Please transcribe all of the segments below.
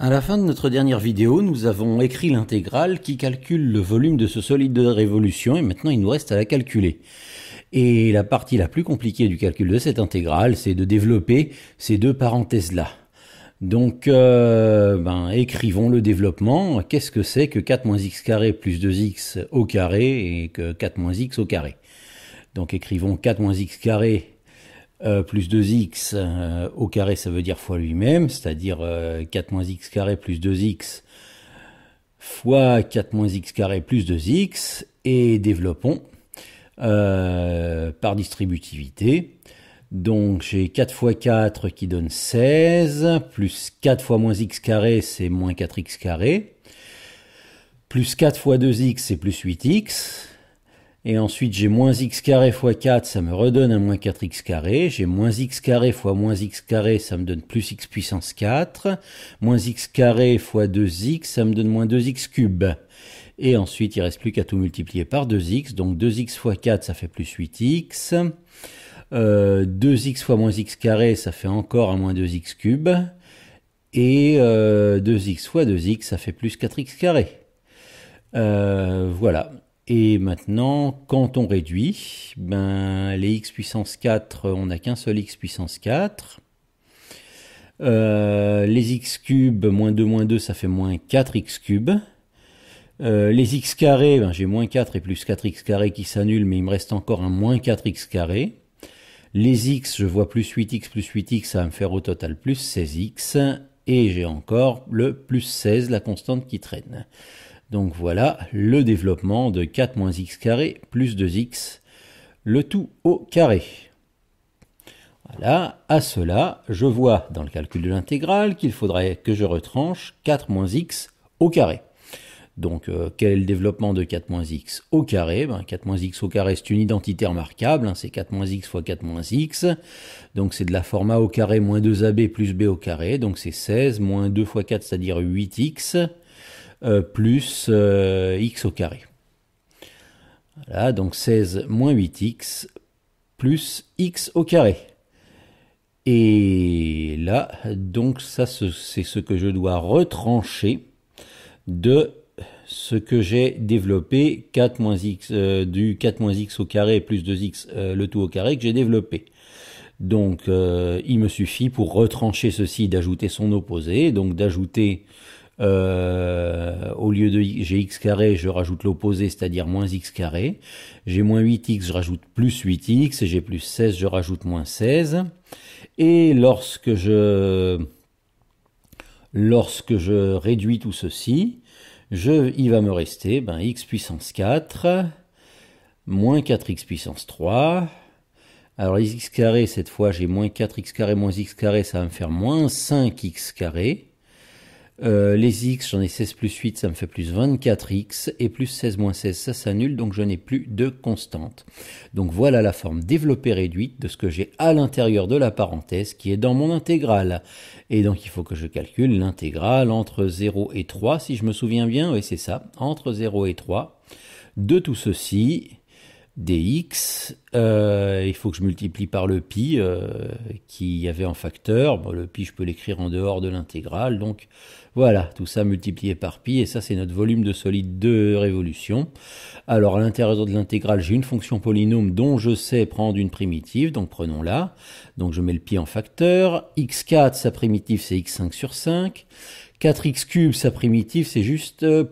À la fin de notre dernière vidéo, nous avons écrit l'intégrale qui calcule le volume de ce solide de révolution et maintenant il nous reste à la calculer. Et la partie la plus compliquée du calcul de cette intégrale, c'est de développer ces deux parenthèses-là. Donc, euh, ben, écrivons le développement. Qu'est-ce que c'est que 4 moins x carré plus 2x au carré et que 4 moins x au carré Donc, écrivons 4 moins x carré euh, plus 2x euh, au carré, ça veut dire fois lui-même, c'est-à-dire 4 euh, moins x carré plus 2x fois 4 moins x carré plus 2x, et développons par distributivité. Donc j'ai 4 fois 4 qui donne 16, plus 4 fois moins x carré, c'est moins 4x carré, plus 4 fois 2x, c'est plus 8x, et ensuite, j'ai moins x carré fois 4, ça me redonne un moins 4x carré. J'ai moins x carré fois moins x carré, ça me donne plus x puissance 4. Moins x carré fois 2x, ça me donne moins 2x cube. Et ensuite, il ne reste plus qu'à tout multiplier par 2x. Donc 2x fois 4, ça fait plus 8x. 2x euh, fois moins x carré, ça fait encore un moins 2x cube. Et 2x euh, fois 2x, ça fait plus 4x carré. Euh, voilà. Et maintenant, quand on réduit, ben, les x puissance 4, on n'a qu'un seul x puissance 4. Euh, les x cubes, moins 2, moins 2, ça fait moins 4 x cubes. Euh, les x carrés, ben, j'ai moins 4 et plus 4x carré qui s'annulent, mais il me reste encore un moins 4x carré. Les x, je vois plus 8x plus 8x, ça va me faire au total plus 16x. Et j'ai encore le plus 16, la constante qui traîne. Donc voilà le développement de 4 moins x carré plus 2x, le tout au carré. Voilà, à cela, je vois dans le calcul de l'intégrale qu'il faudrait que je retranche 4 moins x au carré. Donc euh, quel est le développement de 4 moins x au carré 4 ben, moins x au carré, c'est une identité remarquable, hein, c'est 4 moins x fois 4 moins x. Donc c'est de la forme a au carré moins 2ab plus b au carré, donc c'est 16 moins 2 fois 4, c'est-à-dire 8x euh, plus euh, x au carré. Voilà, donc 16 moins 8x plus x au carré. Et là, donc ça, c'est ce que je dois retrancher de ce que j'ai développé 4 moins x euh, du 4 moins x au carré plus 2x le tout au carré que j'ai développé. Donc il me suffit pour retrancher ceci d'ajouter son opposé, donc d'ajouter euh, au lieu de j'ai x carré, je rajoute l'opposé, c'est-à-dire moins x carré. J'ai moins 8x, je rajoute plus 8x. J'ai plus 16, je rajoute moins 16. Et lorsque je, lorsque je réduis tout ceci, je, il va me rester ben, x puissance 4 moins 4x puissance 3. Alors les x carré, cette fois j'ai moins 4x carré moins x carré, ça va me faire moins 5x carré. Euh, les X, j'en ai 16 plus 8, ça me fait plus 24X, et plus 16 moins 16, ça s'annule, donc je n'ai plus de constante. Donc voilà la forme développée réduite de ce que j'ai à l'intérieur de la parenthèse qui est dans mon intégrale. Et donc il faut que je calcule l'intégrale entre 0 et 3, si je me souviens bien, oui c'est ça, entre 0 et 3, de tout ceci, dx, euh, il faut que je multiplie par le pi euh, qui y avait en facteur. le pi, je peux l'écrire en dehors de l'intégrale. Donc voilà, tout ça multiplié par pi, et ça c'est notre volume de solide de révolution. Alors à l'intérieur de l'intégrale, j'ai une fonction polynôme dont je sais prendre une primitive, donc prenons-la. Donc je mets le pi en facteur. x4, sa primitive c'est x5 sur 5. 4x 3 sa primitive c'est juste... Euh,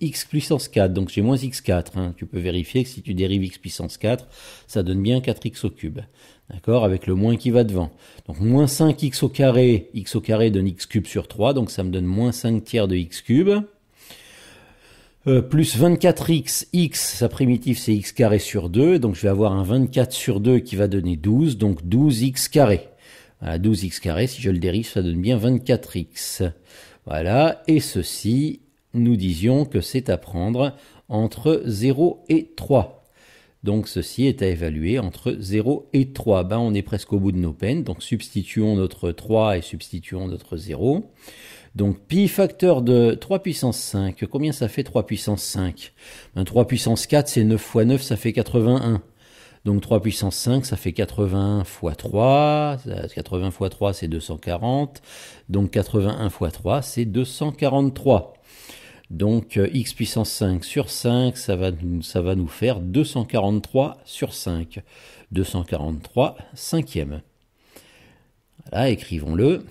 x puissance 4, donc j'ai moins x4. Hein. Tu peux vérifier que si tu dérives x puissance 4, ça donne bien 4x au cube. D'accord Avec le moins qui va devant. Donc moins 5x au carré, x au carré donne x cube sur 3, donc ça me donne moins 5 tiers de x cube. Euh, plus 24x, x, sa primitive c'est x carré sur 2, donc je vais avoir un 24 sur 2 qui va donner 12, donc 12x carré. 12x carré, si je le dérive, ça donne bien 24x. Voilà, et ceci nous disions que c'est à prendre entre 0 et 3. Donc ceci est à évaluer entre 0 et 3. Ben, on est presque au bout de nos peines, donc substituons notre 3 et substituons notre 0. Donc pi facteur de 3 puissance 5, combien ça fait 3 puissance 5 3 ben, puissance 4 c'est 9 fois 9, ça fait 81. Donc 3 puissance 5, ça fait 80 fois 3. 80 fois 3, c'est 240. Donc 81 fois 3, c'est 243. Donc euh, x puissance 5 sur 5, ça va, ça va nous faire 243 sur 5. 243 cinquième. Voilà, écrivons-le.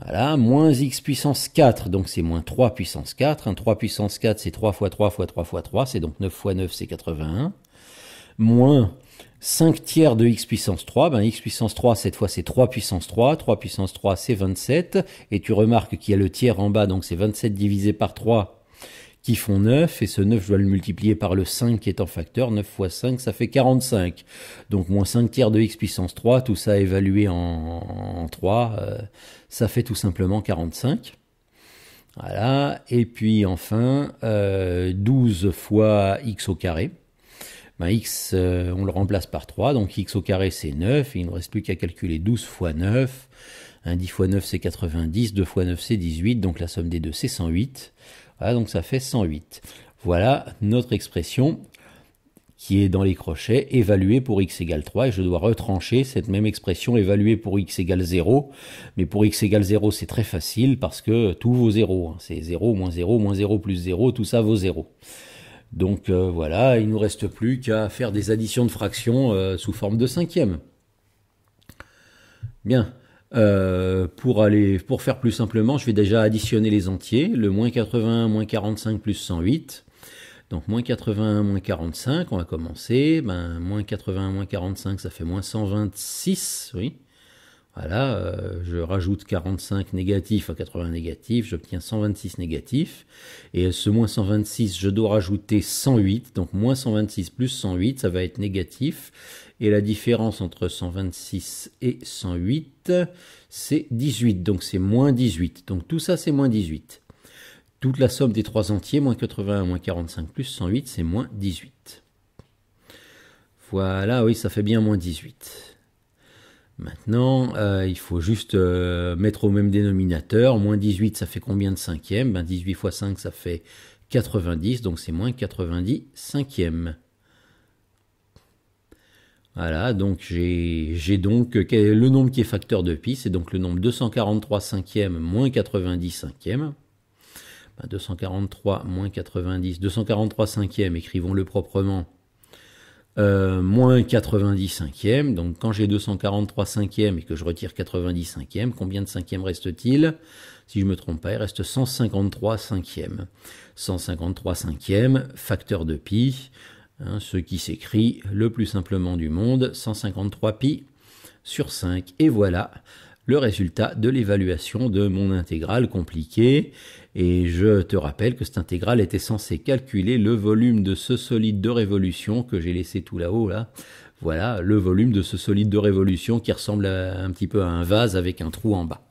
Voilà, moins x puissance 4, donc c'est moins 3 puissance 4. 3 puissance 4, c'est 3 fois 3 fois 3 fois 3, c'est donc 9 fois 9, c'est 81. Moins 5 tiers de x puissance 3, ben x puissance 3, cette fois c'est 3 puissance 3, 3 puissance 3 c'est 27, et tu remarques qu'il y a le tiers en bas, donc c'est 27 divisé par 3 qui font 9, et ce 9 je dois le multiplier par le 5 qui est en facteur, 9 fois 5 ça fait 45, donc moins 5 tiers de x puissance 3, tout ça évalué en, 3, euh, ça fait tout simplement 45. Voilà, et puis enfin 12 euh, fois x au carré, ben, x, euh, on le remplace par 3, donc x au carré c'est 9, il ne reste plus qu'à calculer 12 fois 9. 10 fois 9 c'est 90, 2 fois 9 c'est 18, donc la somme des deux c'est 108. Voilà, donc ça fait 108. Voilà notre expression qui est dans les crochets, évaluée pour x égale 3, et je dois retrancher cette même expression évaluée pour x égale 0, mais pour x égale 0 c'est très facile parce que tout vaut 0, hein. c'est 0 moins 0 moins 0 plus 0, tout ça vaut 0. Donc euh, voilà, il ne nous reste plus qu'à faire des additions de fractions euh, sous forme de cinquième. Bien. Euh, pour, aller, pour faire plus simplement, je vais déjà additionner les entiers. Le moins 81, moins 45, plus 108. Donc moins 81, moins 45, on va commencer. Ben, moins 81, moins 45, ça fait moins 126, oui. Voilà, euh, je rajoute 45 négatifs à 80 négatifs, j'obtiens 126 négatifs. Et ce moins 126, je dois rajouter 108. Donc moins 126 plus 108, ça va être négatif. Et la différence entre 126 et 108, c'est 18. Donc c'est moins 18. Donc tout ça, c'est moins 18. Toute la somme des trois entiers, moins 81, moins 45, plus 108, c'est moins 18. Voilà, oui, ça fait bien moins 18. Maintenant, euh, il faut juste euh, mettre au même dénominateur. Moins 18, ça fait combien de cinquièmes 18 ben, fois 5, ça fait 90, donc c'est moins 90 cinquièmes. Voilà, donc j'ai donc euh, le nombre qui est facteur de pi, c'est donc le nombre 243 cinquièmes moins 90 cinquièmes. 243 ben, moins 90, 243 cinquièmes, écrivons-le proprement, euh, moins 90 cinquièmes. Donc quand j'ai 243 cinquièmes et que je retire 90 cinquièmes, combien de cinquièmes reste-t-il Si je ne me trompe pas, il reste 153 cinquièmes. 153 cinquièmes, facteur de pi, hein, ce qui s'écrit le plus simplement du monde, 153 pi sur 5. Et voilà, le résultat de l'évaluation de mon intégrale compliquée. Et je te rappelle que cette intégrale était censée calculer le volume de ce solide de révolution que j'ai laissé tout là-haut là. Voilà le volume de ce solide de révolution qui ressemble un petit peu à un vase avec un trou en bas.